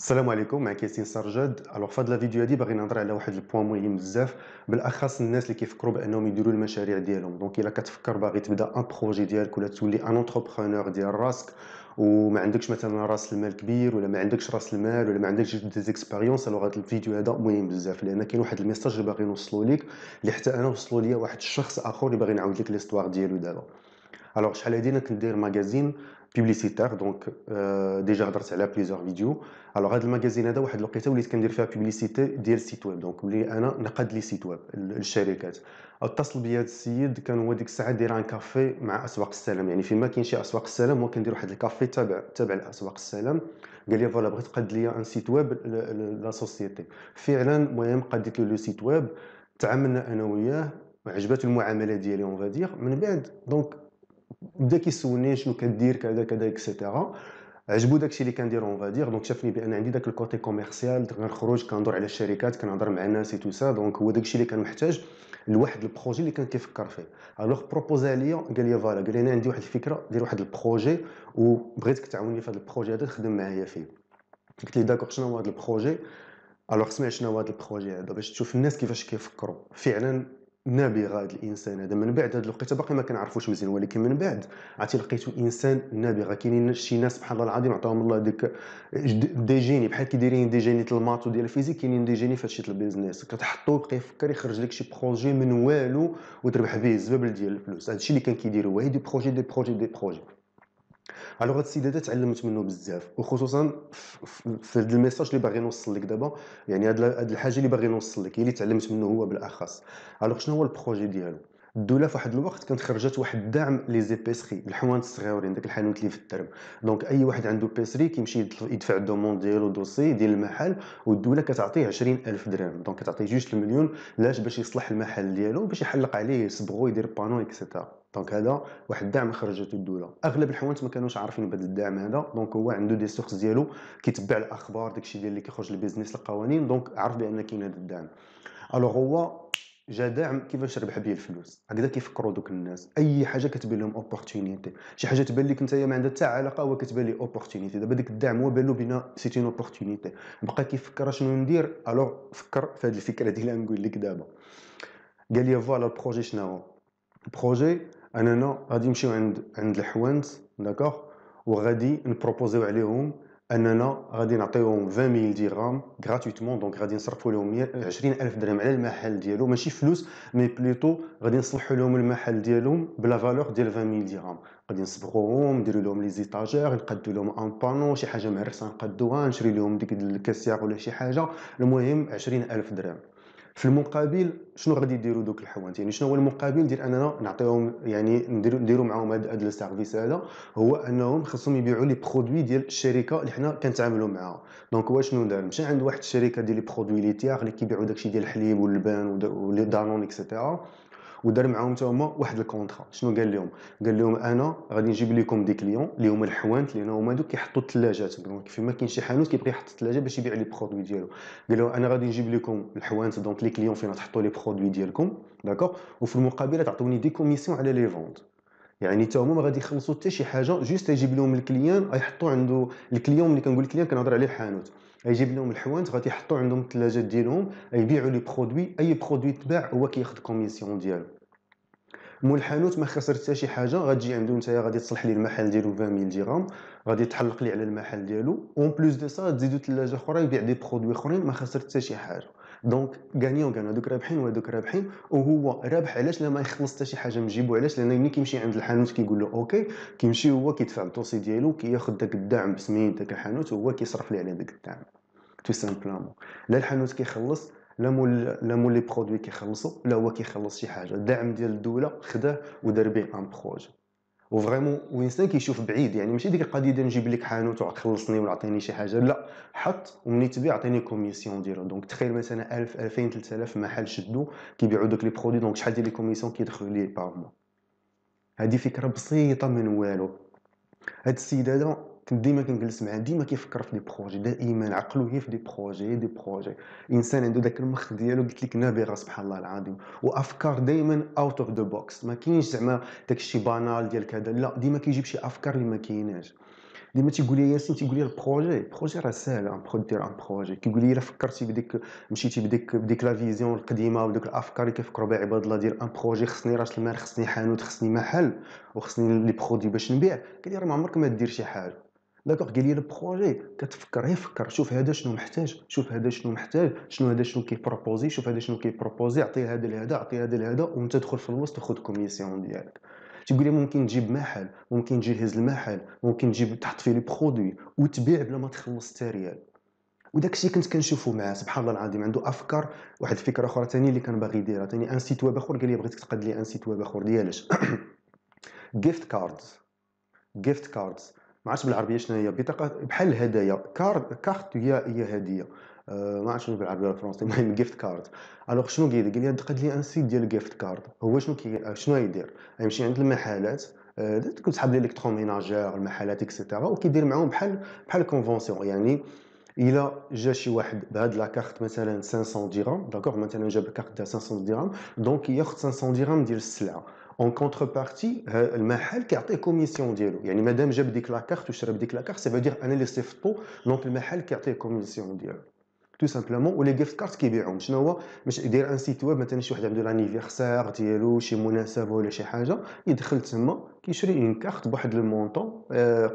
السلام عليكم معك ياسين سرجد الوغ في هاد لا فيديو هادي باغي نهضر على واحد البوان مهم بزاف بالاخص الناس اللي كيفكروا بانهم يديروا المشاريع ديالهم دونك الا كتفكر باغي تبدا ان بروجي ديالك ولا تولي ان اونتربرونور ديال راسك وما عندكش مثلا راس المال كبير ولا ما عندكش راس المال ولا ما عندكش زيكسبيريونس الوغ هاد الفيديو هذا مهم بزاف لان كاين واحد الميساج اللي باغي نوصلو ليك اللي حتى انا وصلوا ليا واحد الشخص اخر اللي باغي نعاود لك ليستوار ديالو دابا الوغ شحال هادي انا كندير ماغازين بيبليسيتار دونك ديجا هضرت على بليزيور فيديو الوغ هذا الماجازين هذا واحد الوقيته وليت كندير فيها بيبليسيتي ديال سيت ويب دونك ملي انا نقد لي سيت ويب للشركات اتصل بيا هذا السيد كان هو ديك الساعه داير ان كافي مع اسواق السلام يعني فين ما كاين شي اسواق السلام هو كندير واحد الكافي تابع تابع لاسواق السلام قال لي فوالا بغيت تقاد لي ان سيت ويب لا سوسيتي فعلا المهم قديت له لو سيت ويب تعاملنا انا وياه عجبات المعامله ديالي اون فادير من بعد دونك بدا كيسولني شنو كدير كذا كذا اكسيتيرا عجبو داكشي اللي كندير اون فادير دونك شافني بان عندي داك الكوتي كوميرسيال كنخرج كندور على الشركات كنهضر مع الناس تو سا دونك هو داكشي اللي كان محتاج لواحد البروجي اللي كان كيفكر فيه الوغ بروبوزا عليا قال لي فوالا قال لي انا عندي واحد الفكره دير واحد البروجي وبغيتك تعاوني في هذا البروجي هذا تخدم معايا فيه قلت لي داكوغ شنو هو هذا البروجي الوغ سمع شنو هو هذا البروجي هذا باش تشوف الناس كيفاش كيفكروا فعلا نابغه هذا الانسان هذا من بعد هذا لقيته باقي ما كنعرفوش مزيان ولكن من بعد عرفتي لقيته انسان نابغه كاينين شي ناس سبحان الله العظيم عطاهم الله ديك دي جيني بحال كي دايرين دي جيني ديال الماط وديال الفيزيك كاينين دي جيني فهادشي ديال البيزنس كتحطو يبقى يفكر يخرج لك شي بروجي من والو وتربح به الزبابل ديال الفلوس هادشي اللي كان كيديروا هي دي بروجي دي بروجي دي بروجي الوغ هاد السيده هذا تعلمت منه بزاف وخصوصا في هاد الميساج اللي باغي نوصل لك دابا يعني هاد الحاجه اللي باغي نوصل لك هي اللي تعلمت منه هو بالاخص الوغ شنو هو البروجي ديالو الدوله في واحد الوقت كانت خرجت واحد الدعم لي زي بيسري الحوانت الصغيورين داك الحانوت اللي في الدرب دونك اي واحد عنده بيسري كيمشي يدفع الدومون ديالو دوسي ديال المحل والدوله كتعطيه 20000 درهم دونك كتعطيه جوج المليون لاش باش يصلح المحل ديالو باش يحلق عليه يصبغو يدير بانو اكسيتيرا دونك هذا واحد الدعم خرجته الدوله اغلب الحوانت ما كانوش عارفين بهذا الدعم هذا دونك هو عنده دي سورس ديالو كيتبع الاخبار داكشي ديال اللي كيخرج البيزنس القوانين دونك عرف بان كاين هذا الدعم الوغ هو جا دعم كيفاش ربح بيه الفلوس هكذا كيفكروا دوك الناس اي حاجه كتبان لهم اوبورتونيتي شي حاجه تبان لك انت ما عندها حتى علاقه هو كتبان لي اوبورتونيتي دابا ديك الدعم هو بان له بنا سيتي اوبورتونيتي بقى كيفكر شنو ندير الوغ فكر في هذه الفكره ديال نقول لك دابا قال لي فوالا البروجي شنو البروجي اننا غادي نمشيو عند عند الحوانت داكوغ وغادي نبروبوزيو عليهم اننا غادي نعطيهم 20 ميل درهم غراتويتمون دونك غادي نصرفوا لهم 20 الف درهم على المحل ديالو ماشي فلوس مي بليتو غادي نصلحوا لهم المحل ديالهم بلا فالور ديال 20 ميل درهم غادي نصبغوهم نديروا لهم لي زيتاجير نقدو لهم ان بانو شي حاجه معرسه نقدوها نشري لهم ديك الكاسيار ولا شي حاجه المهم 20 الف درهم في المقابل شنو غادي يديروا دوك الحوانت يعني شنو هو المقابل ديال اننا نعطيهم يعني نديروا معاهم هذا هاد السيرفيس هذا هو انهم خصهم يبيعوا لي برودوي ديال الشركه اللي حنا كنتعاملوا معاها دونك واش شنو دار مشى عند واحد الشركه ديال لي برودوي لي ليتيغ اللي كيبيعوا داكشي ديال الحليب واللبان ولي دانون اكسيتيرا ودار معاهم حتى هما واحد الكونترا شنو قال لهم قال لهم انا غادي نجيب لكم دي كليون اللي هما الحوانت لان هما دوك كيحطوا الثلاجات دونك فيما كاين شي حانوت كيبغي يحط الثلاجه باش يبيع لي برودوي ديالو قال لهم انا غادي نجيب لكم الحوانت دونك لي كليون فين تحطوا لي برودوي ديالكم داكوغ وفي المقابل تعطوني دي كوميسيون على لي فونت يعني حتى هما ما غادي يخلصوا حتى شي حاجه جوست يجيب لهم الكليان يحطوا عنده الكليون ملي كنقول الكليان كنهضر عليه الحانوت يجيب لهم الحوانت غادي يحطوا عندهم الثلاجات ديالهم يبيعوا لي برودوي اي برودوي تباع هو كياخذ كوميسيون ديالو مول الحانوت ما خسر حتى شي حاجه غتجي عنده نتايا غادي تصلح لي المحل ديالو 20000 درهم غادي تحلق لي على المحل ديالو اون بلوس دو سا تزيدو ثلاجه اخرى يبيع دي برودوي اخرين ما خسر حتى شي حاجه دونك غاني كانوا دوك رابحين وهذوك رابحين وهو رابح علاش لا ما يخلص حتى شي حاجه من جيبو علاش لان ملي كيمشي عند الحانوت كيقول له اوكي كيمشي هو كيدفع الطوسي ديالو كياخذ داك الدعم داك الحانوت وهو كيصرف ليه على داك الدعم تو سامبلومون لا الحانوت كيخلص لا مول لا مول لي برودوي كيخلصوا لا هو كيخلص شي حاجه الدعم ديال الدوله خداه ودار به ان بروجي وفريمون وانسان كيشوف بعيد يعني ماشي ديك القضيه ديال نجيب لك حانوت وخلصني ولا عطيني شي حاجه لا حط ومني تبيع عطيني كوميسيون ديالو دونك تخيل مثلا 1000 2000 3000 محل شدو كيبيعوا دوك لي برودوي دونك شحال ديال لي كوميسيون كيدخلوا ليه بار موا هذه فكره بسيطه من والو هاد السيد هذا كنت ديما كنجلس معاه ديما كيفكر في دي بروجي دائما عقلو هي في دي بروجي دي بروجي انسان عنده داك المخ ديالو قلت لك نابغه سبحان الله العظيم وافكار دائما اوت اوف ذا بوكس ما كاينش زعما داكشي بانال ديال كذا لا ديما كيجيب شي افكار اللي ما كايناش ديما تيقول لي ياسين تيقول لي البروجي البروجي راه ساهل غنبقاو دير ان بروجي كيقول لي الا فكرتي بديك مشيتي بديك بديك لا فيزيون القديمه ودوك الافكار اللي كيفكروا بها عباد الله ديال ان بروجي خصني راس المال خصني حانوت خصني محل وخصني لي برودوي باش نبيع قال لي راه ما عمرك ما دير شي حاجه داكوغ قال لي البروجي كتفكر غير فكر شوف هذا شنو محتاج شوف هذا شنو محتاج شنو هذا شنو كيبروبوزي شوف هذا شنو كيبروبوزي عطي هذا لهذا عطي هذا لهذا وانت تدخل في الوسط وخذ كوميسيون ديالك تقول لي ممكن تجيب محل ممكن تجهز المحل ممكن تجيب تحط فيه لي برودوي وتبيع بلا ما تخلص حتى ريال وداك الشيء كنت كنشوفو معاه سبحان الله العظيم عنده افكار واحد الفكره اخرى ثاني اللي كان باغي يديرها ثاني ان سيت ويب اخر قال لي بغيتك تقاد لي ان سيت ويب اخر ديالاش جيفت كاردز جيفت كاردز ما عرفتش بالعربيه شنو هي بطاقه بحال هدايا كارد كارت هي هي هديه آه، ما عرفتش شنو بالعربيه ولا بالفرنسيه المهم جيفت كارد الوغ شنو قال لي دقد لي ان سيت ديال جيفت كارد هو شنو كي آه، شنو يدير يمشي عند المحلات آه، تكون تكون صحاب ميناجور المحلات اكسيتيرا وكيدير معاهم بحال بحال كونفونسيون يعني الى جا شي واحد بهاد لا كارت مثلا 500 درهم داكوغ مثلا جاب كارت 500 درهم دونك ياخذ 500 درهم ديال السلعه اون كونتربارتي المحل كيعطيه كوميسيون ديالو يعني مادام جاب ديك لاكارت وشرب ديك لاكارت سافو دير انا اللي صيفطو دونك المحل كيعطيه كوميسيون ديالو تو سامبلومون ولي غيفت كارت كيبيعهم شنو هو باش يدير ان سيت ويب مثلا شي واحد عنده لانيفيرسير ديالو شي مناسبه ولا شي حاجه يدخل تما كيشري اون كارت بواحد المونطون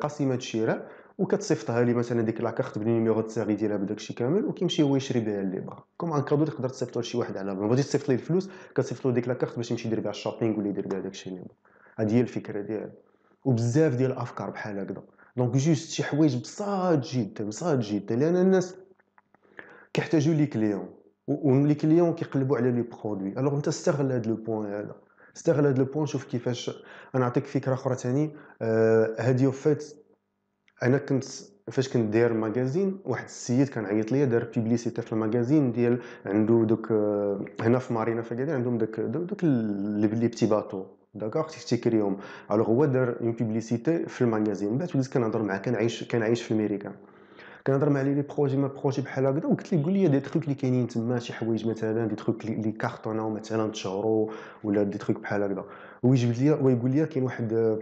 قسيمه الشراء وكتصيفطها لي مثلا ديك لاكارت بالنيميرو التساغي ديالها بداك الشيء كامل وكيمشي هو يشري بها اللي بغا كوم ان كادو تقدر تصيفطو لشي واحد على ما بغيتي تصيفط ليه الفلوس كتصيفطو ديك لاكارت باش يمشي يدير بها الشوبينغ ولا يدير بها داك الشيء اللي بغا هادي هي الفكره ديالها وبزاف ديال الافكار بحال هكذا دونك جوست شي حوايج بصاد جدا بصاد جدا لان الناس كيحتاجوا لي كليون ولي كليون كيقلبوا على لي برودوي الوغ انت استغل هاد لو بوين هذا استغل هاد لو بوين شوف كيفاش انا نعطيك فكره اخرى ثاني آه، هادي آه فات انا كنت فاش كنت داير ماغازين واحد السيد كان عيط ليا دار بيبليسيتي في الماغازين ديال عنده دوك آه، هنا في مارينا في كادير عندهم داك دوك لي بتي باطو داكوغ تفتكريهم الوغ هو دار اون بيبليسيتي في الماغازين من بعد وليت كنهضر معاه كان عايش كان عايش في امريكا كنهضر مع لي بروجي ما بروجي بحال هكذا وقلت لي قول لي دي تروك اللي كاينين تما شي حوايج مثلا دي تروك لي كارطوناو مثلا تشهرو ولا دي تروك بحال هكذا ويجبد لي ويقول لي كاين واحد آه،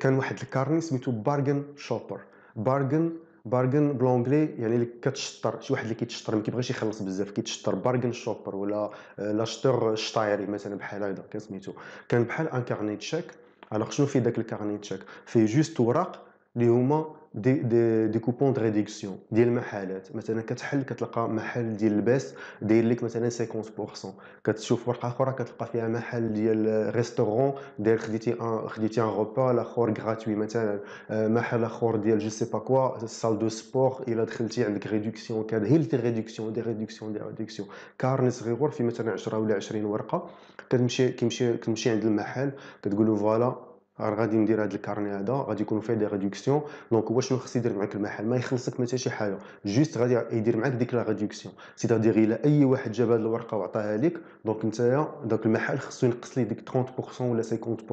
كان واحد الكارني سميتو بارغن شوبر بارغن بارغن بلونجلي يعني اللي كتشطر شي واحد اللي كيتشطر ما كيبغيش يخلص بزاف كيتشطر بارغن شوبر ولا آه، لاشتور شتايري مثلا بحال هكذا كان سميتو كان بحال ان كارني تشيك الوغ شنو في داك الكارني تشيك فيه جوست اوراق اللي هما دي دي, دي كوبون دي ريديكسيون ديال المحالات مثلا كتحل كتلقى محل ديال الباس داير لك مثلا 50% كتشوف ورقه اخرى كتلقى فيها محل ديال ريستورون داير خديتي ان خديتي ان روبا الاخر غراتوي مثلا آه، محل اخر ديال جو سي با كوا سال دو سبور الا دخلتي عندك ريديكسيون كاد هي دي ريديكسيون دي ريديكسيون دي ريديكسيون كارني صغيور في مثلا 10 ولا 20 ورقه كتمشي كيمشي كتمشي عند المحل كتقول له فوالا راه غادي ندير هاد الكارني هذا غادي يكون فيه دي ريدكسيون دونك واش شنو خص يدير معاك المحل ما يخلصك حتى شي حاجه جوست غادي يدير معاك ديك لا ريدكسيون سيتادير الا اي واحد جاب هاد الورقه وعطاها لك دونك نتايا داك المحل خصو ينقص لي ديك 30% ولا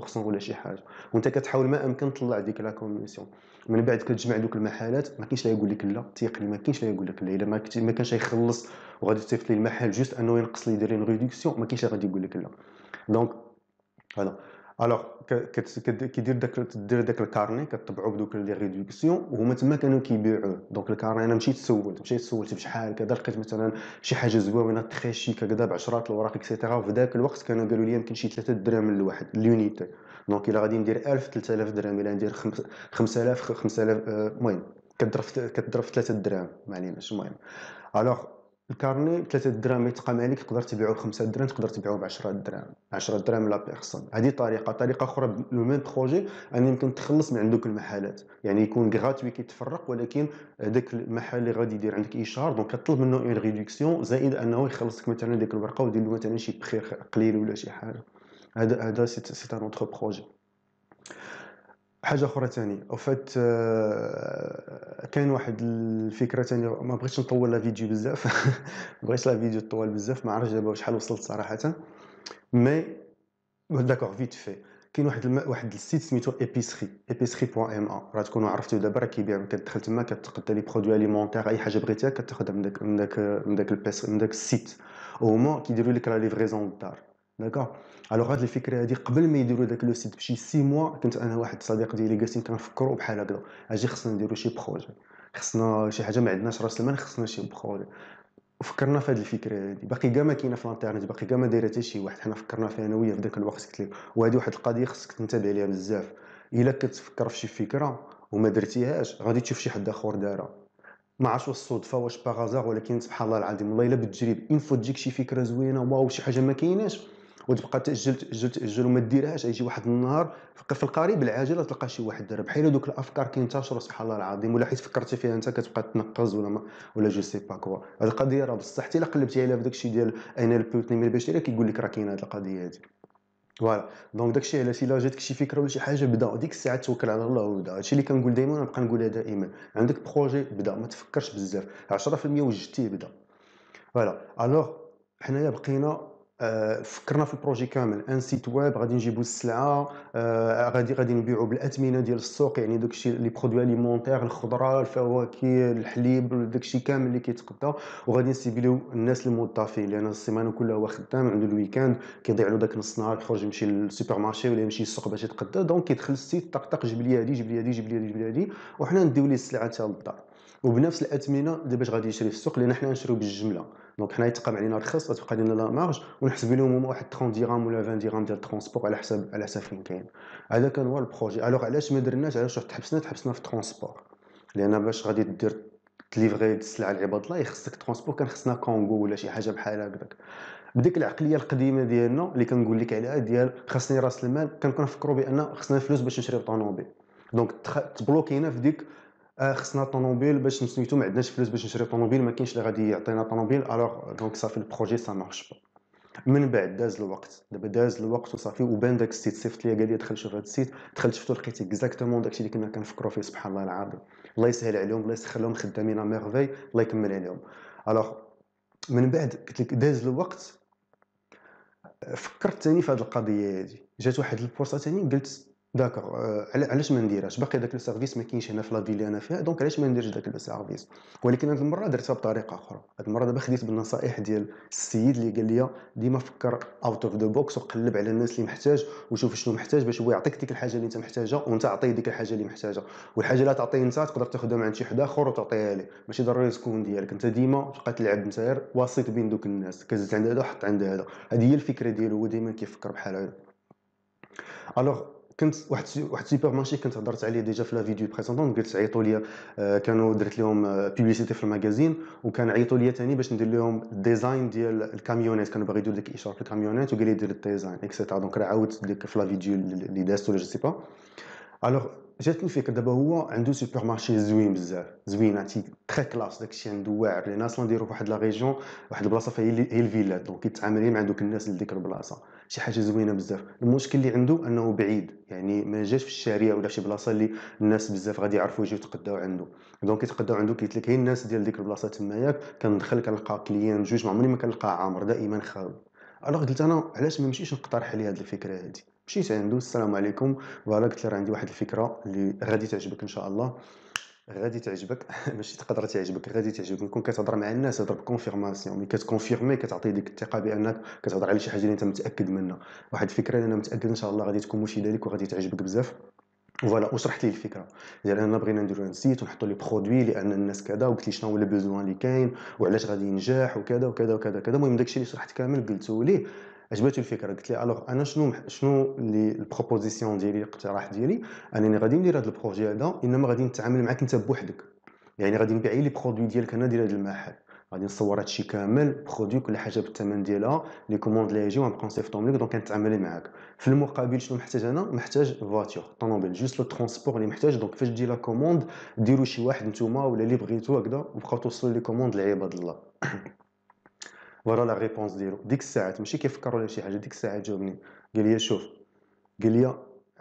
50% ولا شي حاجه وانت كتحاول ما امكن تطلع ديك لا كوميسيون من بعد كتجمع دوك المحلات ما كاينش لا يقول لك لا تيقلي ما كاينش لا يقول لك لا الا ما كانش يخلص وغادي تصيفط لي المحل جوست انه ينقص لي يدير لي ريدكسيون ما كاينش غادي يقول لك لا دونك فوالا الوغ كيدير داك دير داك الكارني كطبعو بدوك لي ريدكسيون وهما تما كانوا كيبيعوه دونك الكارني انا مشيت سولت مشيت سولت بشحال كذا لقيت مثلا شي حاجه زوينه تخي شيك كذا ب 10 الوراق اكسيتيرا وفي ذاك الوقت كانوا قالوا لي يمكن شي 3 دراهم للواحد اليونيتي دونك الا غادي ندير 1000 3000 درهم الا ندير 5000 5000 المهم كتضرب كتضرب 3 دراهم ما عليناش المهم الوغ الكارني 3 دراهم يتقام عليك تقدر تبيعو ب 5 دراهم تقدر تبيعو ب 10 دراهم 10 دراهم لا بيرسون هذه طريقه طريقه اخرى لو ميم بروجي ان يمكن تخلص من عندك المحلات يعني يكون غراتوي كيتفرق ولكن هذاك المحل اللي غادي يدير عندك اشهار دونك كطلب منه اون ريدكسيون زائد انه يخلصك مثلا ديك الورقه ويدير له مثلا شي بخير قليل ولا شي حاجه هذا هذا سي ان اوتر بروجي حاجه اخرى ثاني وفات آه، كاين واحد الفكره ثاني ما بغيتش نطول لا فيديو بزاف ما بغيتش لا فيديو طوال بزاف ما عرفتش دابا شحال وصلت صراحه مي داكوغ فيت في كاين واحد الم... واحد السيت سميتو ايبيسري ايبيسري بوان ام ا راه تكونوا عرفتوا دابا راه كيبيع كتدخل تما كتقدا لي برودوي اليمونتير اي حاجه بغيتيها كتاخذها من داك من داك من داك البيس من داك السيت وهما كيديروا لك لا ليفريزون للدار داكا الوغ هاد الفكره هادي قبل ما يديروا داك لو سيت بشي سي موا كنت انا واحد الصديق ديالي جالسين كنفكروا بحال هكذا اجي خصنا نديروا شي بروجي خصنا شي حاجه ما عندناش راس المال خصنا شي بروجي وفكرنا في هذه الفكره هادي باقي كاع ما كاينه في الانترنت باقي كاع ما دايره حتى شي واحد حنا فكرنا فيها انا وياه في ذاك الوقت قلت لك وهذه واحد القضيه خصك تنتبه عليها بزاف الا كتفكر في شي فكره وما درتيهاش غادي تشوف شي حد اخر دارها ما عرفتش واش الصدفه واش باغازار ولكن سبحان الله العظيم والله الا بالتجريب اون تجيك شي فكره زوينه واو شي حاجه ما كايناش وتبقى تاجل تاجل تاجل وما ديرهاش يجي واحد النهار في القريب العاجل تلقى شي واحد دار بحال دوك الافكار كينتشروا سبحان الله العظيم ولا حيت فكرتي فيها انت كتبقى تنقز ولا ما ولا جو سي با كوا هاد القضيه راه بصح حتى الا قلبتي عليها في داكشي ديال اين البوتني ملي باش ديرها كيقول لك راه كاينه هاد القضيه هادي فوالا دونك داكشي علاش الا جاتك شي فكره ولا شي حاجه بدا ديك الساعه توكل على الله وبدا هادشي اللي كنقول دائما نبقى نقولها دائما عندك بروجي بدا ما تفكرش بزاف 10% وجدتيه بدا فوالا الوغ حنايا بقينا آه، فكرنا في البروجي كامل ان سيت ويب غادي نجيبو السلعه آه، غادي غادي نبيعو بالاثمنه ديال السوق يعني داكشي لي برودوي اليمونتير الخضره الفواكه الحليب داكشي كامل اللي كيتقضى وغادي نسيبليو الناس الموظفين لان السيمانه كلها هو خدام عنده الويكاند كيضيع له داك نص نهار يخرج يمشي للسوبر مارشي ولا يمشي للسوق باش يتقضى دونك كيدخل السيت طق طق جيب لي هادي جيب لي هادي جيب لي هادي جيب لي هادي وحنا نديو ليه السلعه حتى للدار وبنفس الاثمنه دابا باش غادي يشري في السوق لان حنا نشريو بالجمله دونك حنا يتقام علينا رخص غتبقى لنا لا مارج ونحسب لهم هما واحد 30 درهم ولا 20 درهم ديال الترونسبور على حساب على حساب فين كاين هذا كان هو البروجي الوغ علاش ما درناش علاش تحبسنا تحبسنا في الترونسبور لان باش غادي دير تليفغي السلعه لعباد الله يخصك ترونسبور كان خصنا كونغو ولا شي حاجه بحال هكذاك بديك العقليه القديمه ديالنا اللي كنقول لك عليها ديال خاصني راس المال كنكون نفكروا بان خصنا فلوس باش نشري طوموبيل دونك تبلوكينا في ديك آه، خصنا طوموبيل باش نسميتو ما عندناش فلوس باش نشري طوموبيل ما كاينش اللي غادي يعطينا طوموبيل الوغ دونك صافي البروجي سا مارش با من بعد داز الوقت دابا داز الوقت وصافي وبان داك السيت صيفط ليا قال لي دخل شوف هذا السيت دخلت شفتو لقيت اكزاكتومون داكشي اللي كنا كنفكروا فيه سبحان الله العظيم الله يسهل عليهم الله يسخرهم خدامين ميرفي الله يكمل عليهم الوغ من بعد قلت لك داز الوقت فكرت ثاني في هذه القضيه هذه جات واحد الفرصه ثاني قلت داكور euh, علاش ما نديرهاش باقي داك لو سيرفيس ما كاينش هنا في لافيل اللي انا فيها دونك علاش ما نديرش داك لو سيرفيس ولكن هذه المره درتها بطريقه اخرى هذه المره دابا خديت بالنصائح ديال السيد اللي قال لي ديما فكر اوت اوف ذا بوكس وقلب على الناس اللي محتاج وشوف شنو محتاج باش هو يعطيك ديك الحاجه اللي انت محتاجها وانت عطيه ديك الحاجه اللي محتاجها والحاجه اللي تعطيه انت تقدر تاخذها من عند شي حدا اخر وتعطيها ليه ماشي ضروري تكون ديالك انت ديما تبقى تلعب انت غير وسيط بين دوك الناس كزت عند هذا وحط عند هذا هذه هي الفكره ديالو هو ديما كيفكر بحال هذا الوغ كنت واحد واحد سوبر مارشي كنت هضرت عليه ديجا في لا فيديو بريزونطون قلت عيطوا لي آه، كانوا درت لهم بوبليسيتي آه، في الماغازين وكان عيطوا لي ثاني باش ندير لهم ديزاين ديال الكاميونات كانوا باغي يديروا ديك اشاره في الكاميونات وقال لي دير الديزاين اكسيتا دونك راه عاودت ديك في لا فيديو اللي دازت ولا جو سي با الوغ جاتني فكره دابا هو عنده سوبر مارشي زوين بزاف تي تري كلاس داكشي عنده واعر لان اصلا دايرو فواحد لا ريجون واحد البلاصه فيها هي الفيلا دونك كيتعامل مع دوك الناس اللي ديك البلاصه شي حاجه زوينه بزاف المشكل اللي عنده انه بعيد يعني ما جاش في الشارع ولا شي بلاصه اللي الناس بزاف غادي يعرفوا يجيو يتقداو عنده دونك يتقداو عنده كيتلك هي الناس ديال ديك البلاصه ياك كندخل كنلقى كليان جوج ما عمرني ما كنلقى عامر دائما خاوي الوغ قلت انا علاش ما نمشيش نقترح عليه هذه الفكره هذه مشيت عنده السلام عليكم فوالا قلت له عندي واحد الفكره اللي غادي تعجبك ان شاء الله غادي تعجبك ماشي تقدر تعجبك غادي تعجبك نكون كون كتهضر مع الناس هضر بكونفيرماسيون ملي كتكونفيرمي كتعطي ديك الثقه بانك كتهضر على شي حاجه اللي انت متاكد منها واحد الفكره اللي انا متاكد ان شاء الله غادي تكون مفيده ليك وغادي تعجبك بزاف فوالا وشرحت لي الفكره ديال انا بغينا نديرو ان سيت ونحطو لي برودوي لان الناس كذا وقلت لي شنو هو لو بوزوان اللي كاين وعلاش غادي ينجح وكذا وكذا وكذا المهم داكشي اللي شرحت كامل قلتو ليه عجباتو الفكره قلت لي الوغ انا شنو شنو اللي البروبوزيسيون ديالي الاقتراح ديالي انني غادي ندير هذا البروجي هذا انما غادي نتعامل معاك انت بوحدك يعني غادي نبيع لي برودوي ديالك انا ديال هذا المحل غادي نصور هادشي كامل برودوي كل حاجه بالثمن ديالها لي كوموند اللي يجيو غنبقاو نصيفطهم لك دونك نتعامل معاك في المقابل شنو محتاج انا محتاج فواتور طوموبيل جوست لو ترونسبور اللي محتاج دونك فاش تجي لا كوموند ديروا شي واحد نتوما ولا اللي بغيتو هكذا وبقاو توصلوا لي كوموند لعباد الله ورا لا ريبونس ديالو ديك الساعات ماشي كيفكر ولا شي حاجه ديك الساعات جاوبني قال لي شوف قال لي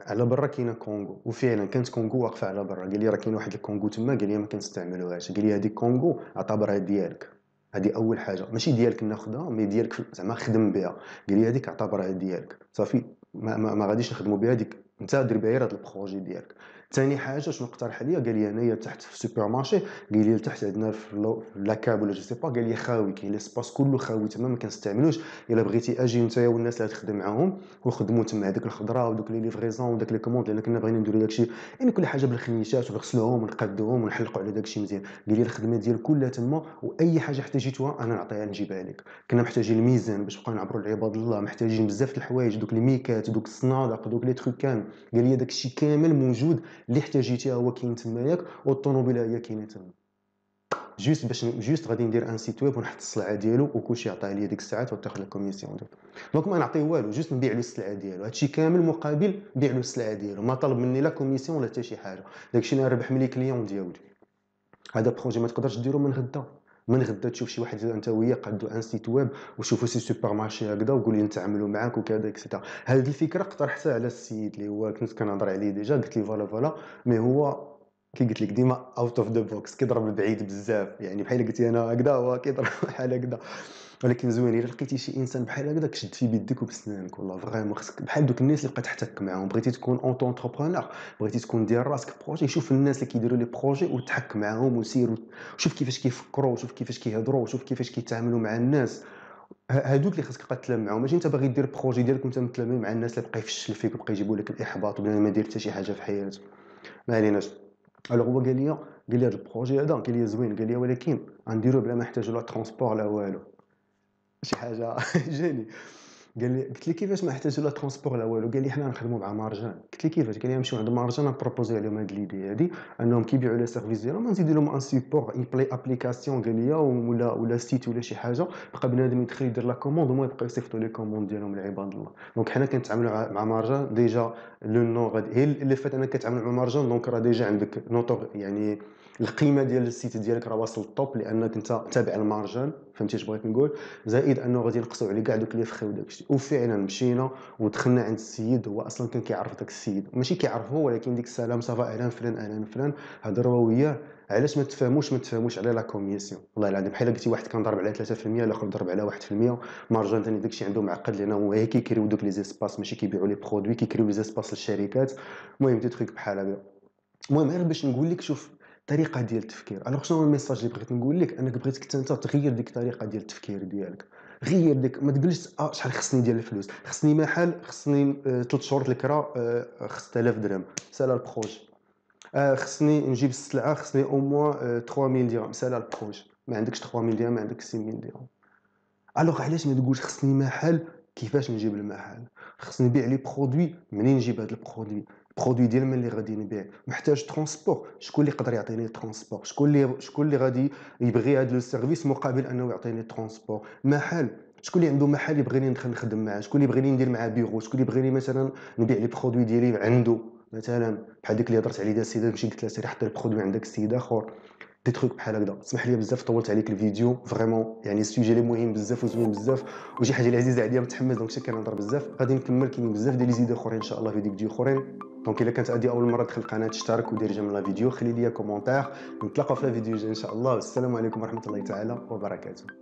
على برا كاينه كونغو وفعلا كانت كونغو واقفه على برا قال لي راه كاين واحد الكونغو تما قال لي ما كنستعملوهاش قال لي هذيك كونغو اعتبرها ديالك هذه اول حاجه ماشي ديالك ناخذها مي ديالك زعما خدم بها قال لي هذيك اعتبرها ديالك صافي ما, ما, ما غاديش نخدموا بها هذيك انت دير بعير هاد البروجي ديالك ثاني حاجه شنو اقترح عليا قال لي انايا تحت في السوبر مارشي قال لي لتحت عندنا في لاكاب ولا جو سي با قال لي خاوي كاين ليسباس كله خاوي تما ما كنستعملوش الا بغيتي اجي انت والناس اللي تخدم معاهم وخدموا تما هذيك الخضره ودوك لي ليفريزون وداك لي كوموند لان كنا باغيين نديرو داكشي يعني كل حاجه بالخنيشات ونغسلوهم ونقدوهم ونحلقوا على داكشي مزيان قال لي الخدمه ديال كلها تما واي حاجه احتاجيتوها انا نعطيها نجيبها لك كنا محتاجين الميزان باش بقاو نعبروا لعباد الله محتاجين بزاف د الحوايج دوك ميكات دوك الصنادق دوك لي تروك كامل قال لي داكشي كامل موجود اللي احتاجيتيه هو كاين تماياك والطوموبيله هي كاينه تما جوست باش جوست غادي ندير ان سيت ويب ونحط السلعه ديالو وكلشي عطاه ليا ديك الساعات وتاخذ الكوميسيون ديالو دونك ما نعطيه والو جوست نبيع له السلعه ديالو هادشي كامل مقابل بيع له السلعه ديالو ما طلب مني لا كوميسيون ولا حتى شي حاجه داكشي اللي ربح من لي كليون ديالي هذا بروجي ما تقدرش ديرو من غدا من غدا تشوف شي واحد انت وياه قادو ان سيت ويب وشوفوا سي سوبر مارشي هكذا وقول لي نتعاملوا معاك وكذا اكسيتيرا هذه الفكره اقترحتها على السيد اللي هو كنت كنهضر عليه ديجا قلت لي فوالا فوالا مي هو كي قلت لك ديما اوت اوف ذا بوكس كيضرب بعيد بزاف يعني بحال قلت انا هكذا هو كيضرب بحال هكذا ولكن زوين الا لقيتي شي انسان بحال هكذاك شد في بيدك وبسنانك والله فريمون خصك بحال دوك الناس اللي بقيت تحتك معاهم بغيتي تكون اونت اونتربرونور بغيتي تكون دير راسك بروجي شوف الناس اللي كيديروا لي بروجي وتحك معاهم وسير شوف كيفاش كيفكروا شوف كيفاش كيهضروا شوف كيفاش كيتعاملوا مع الناس هادوك اللي خاصك تبقى تلام معاهم ماشي انت باغي دير بروجي ديالك وانت متلام مع الناس اللي بقى يفشل فيك وبقى يجيبوا لك الاحباط وبلا ما دير حتى شي حاجه في حياتك ما عليناش الوغ هو قال لي قال لي هذا البروجي هذا قال لي زوين قال لي ولكن غنديروه بلا ما نحتاجو لا ترونسبور لا والو شي حاجه جاني قال لي قلت لي كيفاش ما احتاج لا ترونسبور لا والو قال لي حنا نخدموا مع مارجان قلت لي كيفاش قال لي نمشيو عند مارجان نبروبوزي عليهم هاد ليدي هادي انهم كيبيعوا لي سيرفيس ديالهم نزيد لهم ان سيبور اي بلاي ابليكاسيون قال لي ولا ولا سيت ولا شي حاجه بقى بنادم يدخل يدير لا كوموند وما يبقاو يصيفطوا لي كوموند ديالهم لعباد الله دونك حنا كنتعاملوا مع مارجان ديجا لو نو غادي هي اللي فات انا كنتعامل مع مارجان دونك راه ديجا عندك نوتور يعني القيمه ديال السيت ديالك راه واصل للطوب لانك انت تابع المارجان فهمتي اش بغيت نقول زائد انه غادي ينقصوا عليك كاع دوك لي فخي وداك الشيء وفعلا مشينا ودخلنا عند السيد هو اصلا كان كيعرف داك السيد ماشي كيعرفه ولكن ديك السلام صافا اهلا فلان اهلا فلان هضروا وياه علاش ما تفهموش ما تفهموش على لا كوميسيون والله العظيم بحال قلتي واحد كان ضرب على 3% الاخر ضرب على 1% مارجان ثاني داكشي عنده معقد لان هو هي كيكريو دوك لي زيسباس ماشي كيبيعوا لي برودوي كيكريو لي زيسباس للشركات المهم دي تخيك بحال هكا المهم غير باش نقول لك شوف طريقه ديال التفكير الوغ شنو هو الميساج اللي بغيت نقول لك انك بغيتك انت تغير ديك الطريقه ديال التفكير ديالك غير ديك ما تقولش اه شحال خصني ديال الفلوس خصني محل خصني 3 آه، شهور الكرا آه، 5000 درهم سالا البروج آه خصني نجيب السلعه خصني او موان 3000 درهم سالا البروج ما عندكش 3000 درهم ما عندك 6000 درهم الوغ علاش ما تقولش خصني محل كيفاش نجيب المحل خصني نبيع لي برودوي منين نجيب هاد البرودوي برودوي ديال من اللي غادي نبيع محتاج ترونسبور شكون اللي يقدر يعطيني ترونسبور شكون اللي شكون اللي غادي يبغي هذا لو سيرفيس مقابل انه يعطيني ترونسبور محل شكون اللي عنده محل يبغيني ندخل نخدم معاه شكون اللي يبغيني ندير معاه بيرو شكون اللي يبغيني مثلا نبيع لي برودوي ديالي عنده مثلا بحال ديك اللي هضرت عليه السيده مشي قلت لها سيري حط البرودوي عندك السيد اخر دي تروك بحال هكذا سمح لي بزاف طولت عليك الفيديو فريمون يعني السوجي اللي مهم بزاف وزوين بزاف وشي حاجه اللي عزيزه عليا متحمس دونك شي كنهضر بزاف غادي نكمل كاين بزاف ديال ليزيد اخرين ان شاء الله في ديك فيديو اخرين دونك الا كانت هذه اول مره تدخل القناه اشترك ودير جيم لا فيديو خلي لي كومونتير نتلاقاو في لا فيديو الجاي ان شاء الله والسلام عليكم ورحمه الله تعالى وبركاته